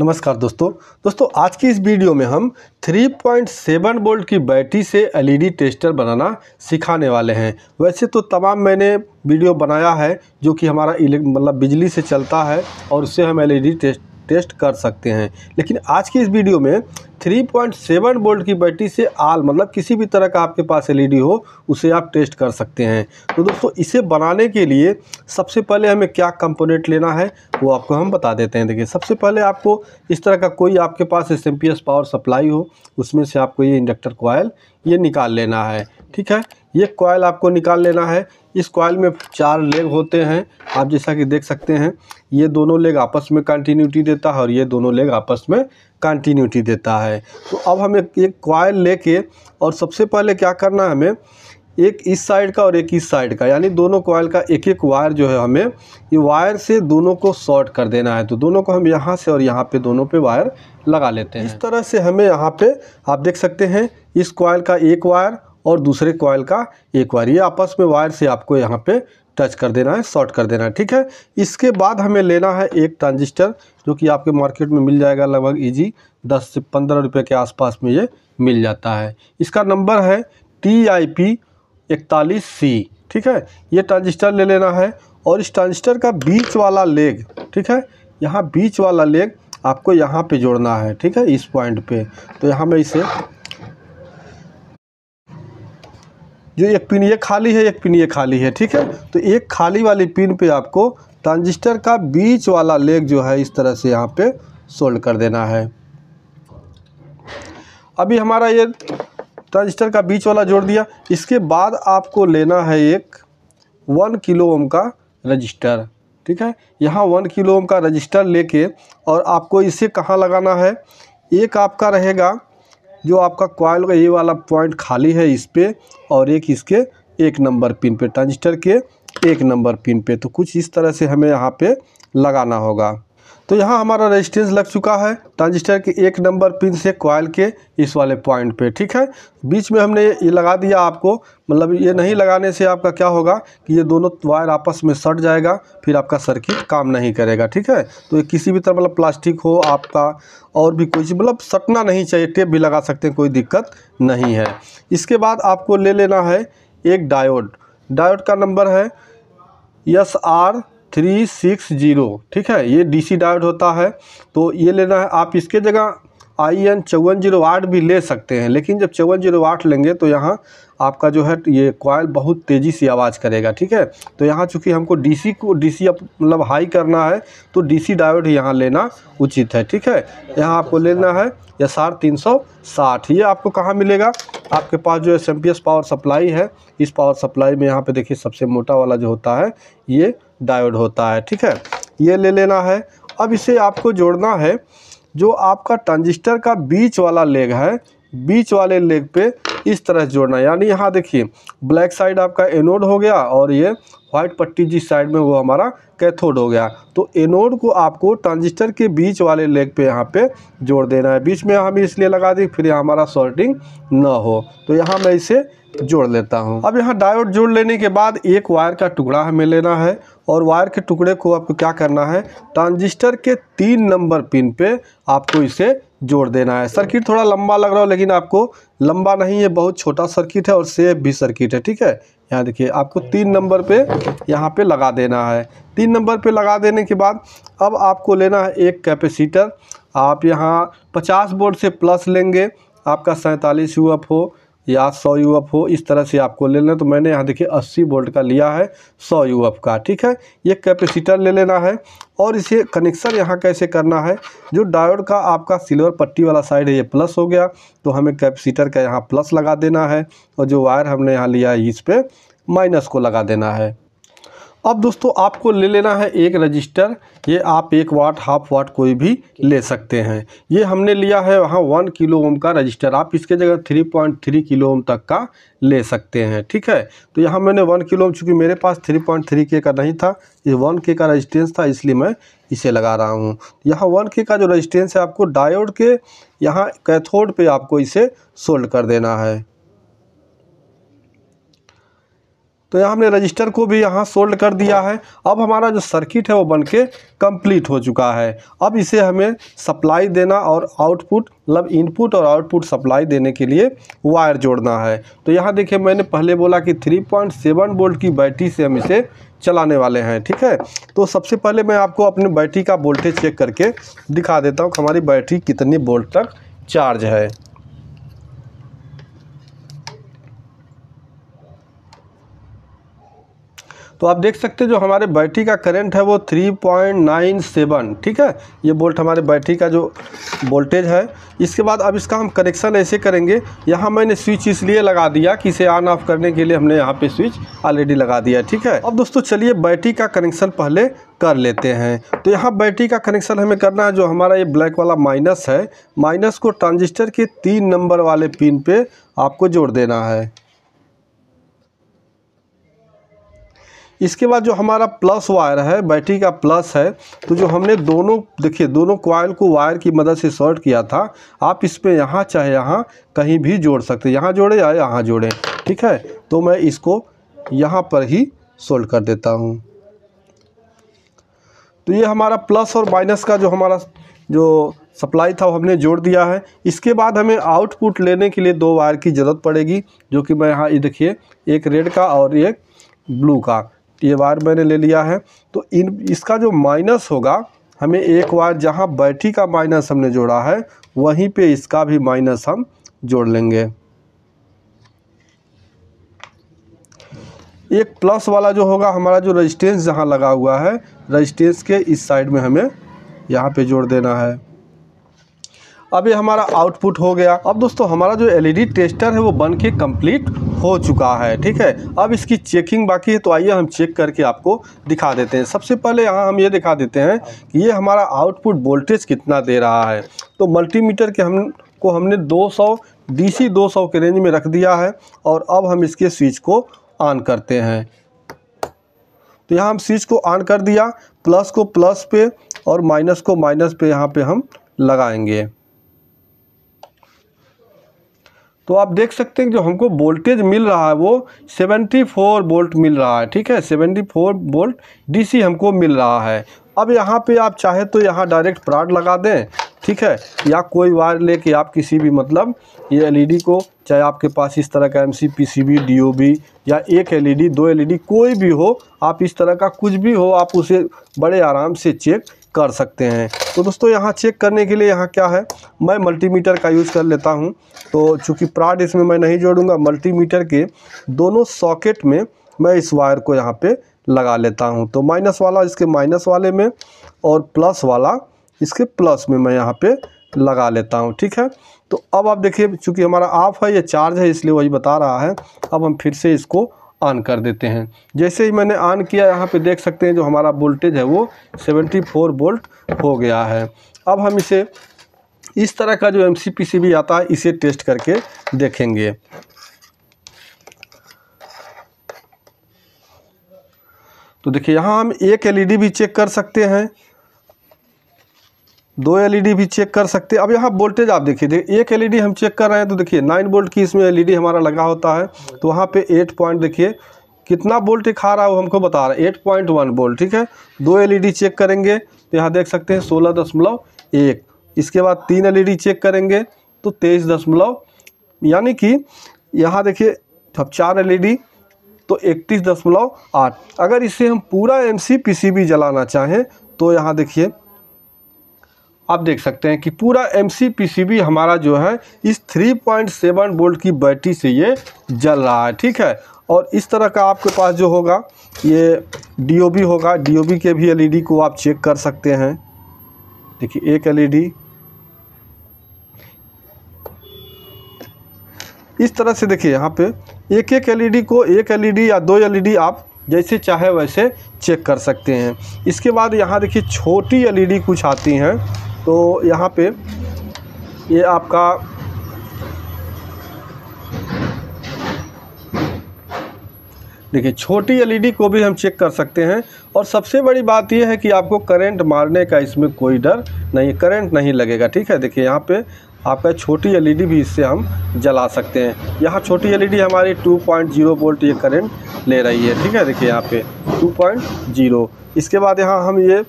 नमस्कार दोस्तों दोस्तों आज की इस वीडियो में हम 3.7 वोल्ट की बैटरी से एलईडी टेस्टर बनाना सिखाने वाले हैं वैसे तो तमाम मैंने वीडियो बनाया है जो कि हमारा मतलब बिजली से चलता है और उससे हम एलईडी टेस्ट टेस्ट कर सकते हैं लेकिन आज की इस वीडियो में 3.7 वोल्ट की बैटरी से आल मतलब किसी भी तरह का आपके पास एल हो उसे आप टेस्ट कर सकते हैं तो दोस्तों इसे बनाने के लिए सबसे पहले हमें क्या कंपोनेंट लेना है वो आपको हम बता देते हैं देखिए सबसे पहले आपको इस तरह का कोई आपके पास एस पावर सप्लाई हो उसमें से आपको ये इंडक्टर कॉयल ये निकाल लेना है ठीक है ये कॉयल आपको निकाल लेना है इस कॉयल में चार लेग होते हैं आप जैसा कि देख सकते हैं ये दोनों लेग आपस में कंटिन्यूटी देता है और ये दोनों लेग आपस में कंटिन्यूटी देता है तो अब हमें एक कॉयल लेके और सबसे पहले क्या करना है हमें एक इस साइड का और एक इस साइड का यानी दोनों कॉयल का एक एक वायर जो है हमें ये वायर से दोनों को शॉर्ट कर देना है तो दोनों को हम यहाँ से और यहाँ पे दोनों पे वायर लगा लेते हैं इस तरह से हमें यहाँ पे आप देख सकते हैं इस कॉयल का एक वायर और दूसरे कॉयल का एक वायर ये आपस में वायर से आपको यहाँ पे टच कर देना है शॉर्ट कर देना है ठीक है इसके बाद हमें लेना है एक ट्रांजिस्टर जो कि आपके मार्केट में मिल जाएगा लगभग इजी दस से पंद्रह रुपये के आसपास में ये मिल जाता है इसका नंबर है टी आई पी इकतालीस सी ठीक है ये ट्रांजिस्टर ले लेना है और इस ट्रांजिस्टर का बीच वाला लेग ठीक है यहाँ बीच वाला लेग आपको यहाँ पे जोड़ना है ठीक है इस पॉइंट पे तो यहाँ मैं इसे जो एक पिन ये खाली है एक पिन ये खाली है ठीक है तो एक खाली वाली पिन पे आपको ट्रांजिस्टर का बीच वाला लेग जो है इस तरह से यहाँ पे सोल्ड कर देना है अभी हमारा ये ट्रांजिस्टर का बीच वाला जोड़ दिया इसके बाद आपको लेना है एक वन किलो ओम का रजिस्टर ठीक है यहाँ वन किलो ओम का रजिस्टर लेके और आपको इसे कहाँ लगाना है एक आपका रहेगा जो आपका कॉयल का ये वाला पॉइंट खाली है इस पर और एक इसके एक नंबर पिन पे ट्रांजिस्टर के एक नंबर पिन पे तो कुछ इस तरह से हमें यहाँ पे लगाना होगा तो यहाँ हमारा रेजिस्टेंस लग चुका है ट्रांजिस्टर के एक नंबर पिन से कॉयल के इस वाले पॉइंट पे ठीक है बीच में हमने ये लगा दिया आपको मतलब ये नहीं लगाने से आपका क्या होगा कि ये दोनों वायर आपस में सट जाएगा फिर आपका सर्किट काम नहीं करेगा ठीक है तो ये किसी भी तरह मतलब प्लास्टिक हो आपका और भी कोई चीज़ मतलब सटना नहीं चाहिए टेप भी लगा सकते हैं कोई दिक्कत नहीं है इसके बाद आपको ले लेना है एक डायोड डायोड का नंबर है S R three six zero ठीक है ये डी सी डायोड होता है तो ये लेना है आप इसके जगह आई एन चौवन जीरो आठ भी ले सकते हैं लेकिन जब चौवन जीरो आठ लेंगे तो यहाँ आपका जो है ये कॉयल बहुत तेज़ी से आवाज़ करेगा ठीक है तो यहाँ चूँकि हमको डीसी को डीसी मतलब हाई करना है तो डीसी डायोड यहाँ लेना उचित है ठीक है यहाँ आपको लेना है एस आर तीन सौ साठ ये आपको कहाँ मिलेगा आपके पास जो S M P S power supply है इस पावर सप्लाई में यहाँ पर देखिए सबसे मोटा वाला जो होता है ये डायोड होता है ठीक है ये ले लेना है अब इसे आपको जोड़ना है जो आपका ट्रांजिस्टर का बीच वाला लेग है बीच वाले लेग पे इस तरह से जोड़ना यानी यहाँ देखिए ब्लैक साइड आपका एनोड हो गया और ये व्हाइट पट्टी जिस साइड में वो हमारा कैथोड हो गया तो एनोड को आपको ट्रांजिस्टर के बीच वाले लेग पे यहाँ पे जोड़ देना है बीच में हम इसलिए लगा दी फिर यहाँ हमारा शॉर्टिंग ना हो तो यहाँ मैं इसे जोड़ लेता हूँ अब यहाँ डायोड जोड़ लेने के बाद एक वायर का टुकड़ा हमें लेना है और वायर के टुकड़े को आपको क्या करना है ट्रांजिस्टर के तीन नंबर पिन पे आपको इसे जोड़ देना है सर्किट थोड़ा लंबा लग रहा हो लेकिन आपको लंबा नहीं है बहुत छोटा सर्किट है और सेफ भी सर्किट है ठीक है यहाँ देखिए आपको तीन नंबर पे यहाँ पे लगा देना है तीन नंबर पे लगा देने के बाद अब आपको लेना है एक कैपेसिटर आप यहाँ 50 बोर्ड से प्लस लेंगे आपका सैंतालीस यू हो या सौ यू हो इस तरह से आपको ले लेना तो मैंने यहाँ देखिए अस्सी वोल्ट का लिया है सौ यू का ठीक है ये कैपेसिटर ले लेना है और इसे कनेक्शन यहाँ कैसे करना है जो डायोड का आपका सिल्वर पट्टी वाला साइड है ये प्लस हो गया तो हमें कैपेसिटर का यहाँ प्लस लगा देना है और जो वायर हमने यहाँ लिया है इस पर माइनस को लगा देना है अब दोस्तों आपको ले लेना है एक रजिस्टर ये आप एक वाट हाफ वाट कोई भी ले सकते हैं ये हमने लिया है वहाँ वन किलो ओम का रजिस्टर आप इसके जगह three point three kilo ohm तक का ले सकते हैं ठीक है तो यहाँ मैंने वन किलो ओम चूँकि मेरे पास थ्री पॉइंट थ्री के का नहीं था ये वन के का रजिस्टेंस था इसलिए मैं इसे लगा रहा हूँ यहाँ वन के का जो रजिस्टेंस है आपको डायोड के यहाँ कैथोड पर आपको इसे सोल्ड कर देना है तो यहाँ हमने रजिस्टर को भी यहाँ सोल्ड कर दिया है अब हमारा जो सर्किट है वो बन के कम्प्लीट हो चुका है अब इसे हमें सप्लाई देना और आउटपुट मतलब इनपुट और आउटपुट सप्लाई देने के लिए वायर जोड़ना है तो यहाँ देखिए मैंने पहले बोला कि 3.7 वोल्ट की बैटरी से हम इसे चलाने वाले हैं ठीक है तो सबसे पहले मैं आपको अपनी बैटरी का वोल्टेज चेक करके दिखा देता हूँ हमारी बैटरी कितनी वोल्ट तक चार्ज है तो आप देख सकते हैं जो हमारे बैटरी का करंट है वो 3.97 ठीक है ये बोल्ट हमारे बैटरी का जो वोल्टेज है इसके बाद अब इसका हम कनेक्शन ऐसे करेंगे यहाँ मैंने स्विच इसलिए लगा दिया कि इसे ऑन ऑफ करने के लिए हमने यहाँ पे स्विच ऑलरेडी लगा दिया ठीक है अब दोस्तों चलिए बैटरी का कनेक्शन पहले कर लेते हैं तो यहाँ बैटरी का कनेक्शन हमें करना है जो हमारा ये ब्लैक वाला माइनस है माइनस को ट्रांजिस्टर के तीन नंबर वाले पिन पर आपको जोड़ देना है इसके बाद जो हमारा प्लस वायर है बैटरी का प्लस है तो जो हमने दोनों देखिए दोनों कॉयल को वायर की मदद से शॉर्ट किया था आप इस पर यहाँ चाहे यहाँ कहीं भी जोड़ सकते यहाँ जोड़े या यहाँ जोड़ें ठीक है तो मैं इसको यहाँ पर ही सोल्ड कर देता हूँ तो ये हमारा प्लस और माइनस का जो हमारा जो सप्लाई था वो हमने जोड़ दिया है इसके बाद हमें आउटपुट लेने के लिए दो वायर की ज़रूरत पड़ेगी जो कि मैं यहाँ ये देखिए एक रेड का और एक ब्लू का ये वायर मैंने ले लिया है तो इन इसका जो माइनस होगा हमें एक वायर जहाँ बैठी का माइनस हमने जोड़ा है वहीं पे इसका भी माइनस हम जोड़ लेंगे एक प्लस वाला जो होगा हमारा जो रजिस्टेंस जहाँ लगा हुआ है रजिस्टेंस के इस साइड में हमें यहाँ पे जोड़ देना है अब ये हमारा आउटपुट हो गया अब दोस्तों हमारा जो एलईडी टेस्टर e है वो बन के कम्प्लीट हो चुका है ठीक है अब इसकी चेकिंग बाकी है तो आइए हम चेक करके आपको दिखा देते हैं सबसे पहले यहाँ हम ये दिखा देते हैं कि ये हमारा आउटपुट वोल्टेज कितना दे रहा है तो मल्टीमीटर के हम को हमने 200 डीसी 200 के रेंज में रख दिया है और अब हम इसके स्विच को ऑन करते हैं तो यहाँ हम स्विच को ऑन कर दिया प्लस को प्लस पे और माइनस को माइनस पे यहाँ पे हम लगाएंगे तो आप देख सकते हैं जो हमको वोल्टेज मिल रहा है वो 74 वोल्ट मिल रहा है ठीक है 74 वोल्ट डी हमको मिल रहा है अब यहाँ पे आप चाहे तो यहाँ डायरेक्ट प्राड लगा दें ठीक है या कोई वायर लेके आप किसी भी मतलब ये एलईडी e को चाहे आपके पास इस तरह का M C P C B D O B या एक एलईडी e दो एलईडी e कोई भी हो आप इस तरह का कुछ भी हो आप उसे बड़े आराम से चेक कर सकते हैं तो दोस्तों यहाँ चेक करने के लिए यहाँ क्या है मैं मल्टीमीटर का यूज़ कर लेता हूँ तो चूँकि प्राड इसमें मैं नहीं जोड़ूंगा मल्टीमीटर के दोनों सॉकेट में मैं इस वायर को यहाँ पे लगा लेता हूँ तो माइनस वाला इसके माइनस वाले में और प्लस वाला इसके प्लस में मैं यहाँ पर लगा लेता हूँ ठीक है तो अब आप देखिए चूँकि हमारा ऑफ है या चार्ज है इसलिए वही बता रहा है अब हम फिर से इसको ऑन कर देते हैं जैसे ही मैंने ऑन किया यहाँ पे देख सकते हैं जो हमारा वोल्टेज है वो 74 वोल्ट हो गया है अब हम इसे इस तरह का जो एम सी आता है इसे टेस्ट करके देखेंगे तो देखिए यहाँ हम एक एलईडी e भी चेक कर सकते हैं दो एलईडी e भी चेक कर सकते हैं अब यहाँ वोल्टेज आप देखिए देखिए एक एलईडी e हम चेक कर रहे हैं तो देखिए नाइन वोल्ट की इसमें एलईडी e हमारा लगा होता है तो वहाँ पे एट पॉइंट देखिए कितना वोल्ट खा रहा है वो हमको बता रहा है एट पॉइंट वन वोल्ट ठीक है दो एलईडी चेक करेंगे तो यहाँ देख सकते हैं सोलह दशमलव एक इसके बाद तीन डी चेक करेंगे तो तेईस दशमलव यानी कि यहाँ देखिए अब चार डी तो इकतीस दशमलव आठ अगर इसे हम पूरा M C P C B जलाना चाहें तो यहाँ देखिए आप देख सकते हैं कि पूरा एम सी हमारा जो है इस 3.7 वोल्ट की बैटरी से ये जल रहा है ठीक है और इस तरह का आपके पास जो होगा ये डी होगा डी के भी एल e को आप चेक कर सकते हैं देखिए एक एल e इस तरह से देखिए यहाँ पे एक एक एलईडी को एक एलईडी e या दो एलईडी आप जैसे चाहे वैसे चेक कर सकते हैं इसके बाद यहाँ देखिए छोटी एलईडी कुछ आती हैं तो यहाँ पे ये आपका देखिए छोटी एलईडी e को भी हम चेक कर सकते हैं और सबसे बड़ी बात यह है कि आपको करंट मारने का इसमें कोई डर नहीं करंट नहीं लगेगा ठीक है देखिए यहाँ पे आपका छोटी एलईडी e भी इससे हम जला सकते हैं यहाँ छोटी एलईडी e हमारी 2.0 वोल्ट ये करंट ले रही है ठीक है देखिए यहाँ पे 2.0 इसके बाद यहाँ हम ये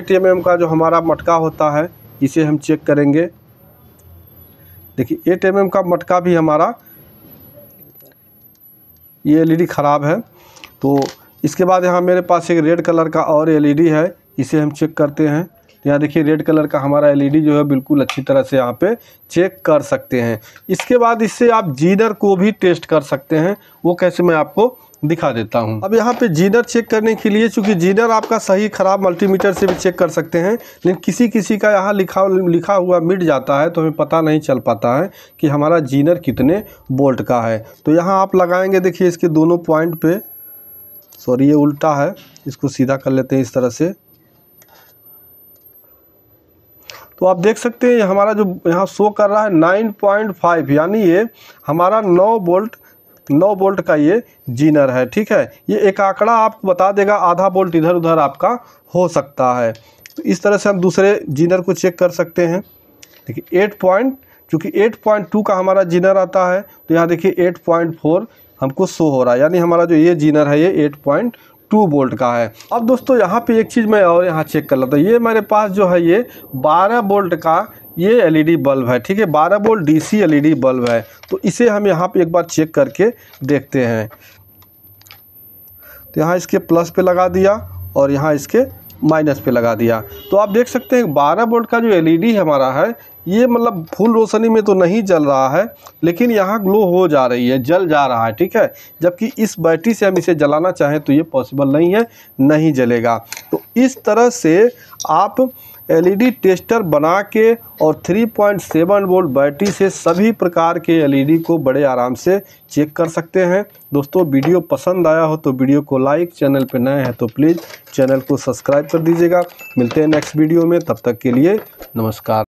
8 एम का जो हमारा मटका होता है इसे हम चेक करेंगे देखिए 8 एम का मटका भी हमारा ये एलईडी ख़राब है तो इसके बाद यहाँ मेरे पास एक रेड कलर का और एलईडी है इसे हम चेक करते हैं यहाँ देखिए रेड कलर का हमारा एलईडी जो है बिल्कुल अच्छी तरह से यहाँ पे चेक कर सकते हैं इसके बाद इससे आप जीनर को भी टेस्ट कर सकते हैं वो कैसे मैं आपको दिखा देता हूँ अब यहाँ पे जीनर चेक करने के लिए चूंकि जीनर आपका सही ख़राब मल्टीमीटर से भी चेक कर सकते हैं लेकिन किसी किसी का यहाँ लिखा लिखा हुआ मिट जाता है तो हमें पता नहीं चल पाता है कि हमारा जीनर कितने बोल्ट का है तो यहाँ आप लगाएंगे देखिए इसके दोनों पॉइंट पे सॉरी ये उल्टा है इसको सीधा कर लेते हैं इस तरह से तो आप देख सकते हैं हमारा जो यहाँ शो कर रहा है नाइन पॉइंट फाइव यानी ये हमारा नौ बोल्ट नौ बोल्ट का ये जीनर है ठीक है ये एक आंकड़ा आपको बता देगा आधा बोल्ट इधर उधर आपका हो सकता है तो इस तरह से हम दूसरे जीनर को चेक कर सकते हैं देखिए एट पॉइंट चूँकि एट पॉइंट टू का हमारा जीनर आता है तो यहाँ देखिए एट पॉइंट फोर हमको शो हो रहा है यानी हमारा जो ये जीनर है ये एट पॉइंट टू बोल्ट का है अब दोस्तों यहाँ पे एक चीज़ मैं और यहाँ चेक कर लेता हूँ ये मेरे पास जो है ये बारह बोल्ट का ये एलईडी बल्ब e है ठीक है बारह बोल्ट डीसी एलईडी बल्ब है तो इसे हम यहाँ पे एक बार चेक करके देखते हैं तो यहाँ इसके प्लस पे लगा दिया और यहाँ इसके माइनस पे लगा दिया तो आप देख सकते हैं 12 बोल्ट का जो एलईडी e हमारा है ये मतलब फुल रोशनी में तो नहीं जल रहा है लेकिन यहाँ ग्लो हो जा रही है जल जा रहा है ठीक है जबकि इस बैटरी से हम इसे जलाना चाहें तो ये पॉसिबल नहीं है नहीं जलेगा तो इस तरह से आप एलईडी टेस्टर बना के और 3.7 वोल्ट बैटरी से सभी प्रकार के एलईडी को बड़े आराम से चेक कर सकते हैं दोस्तों वीडियो पसंद आया हो तो वीडियो को लाइक चैनल पर नए हैं तो प्लीज़ चैनल को सब्सक्राइब कर दीजिएगा मिलते हैं नेक्स्ट वीडियो में तब तक के लिए नमस्कार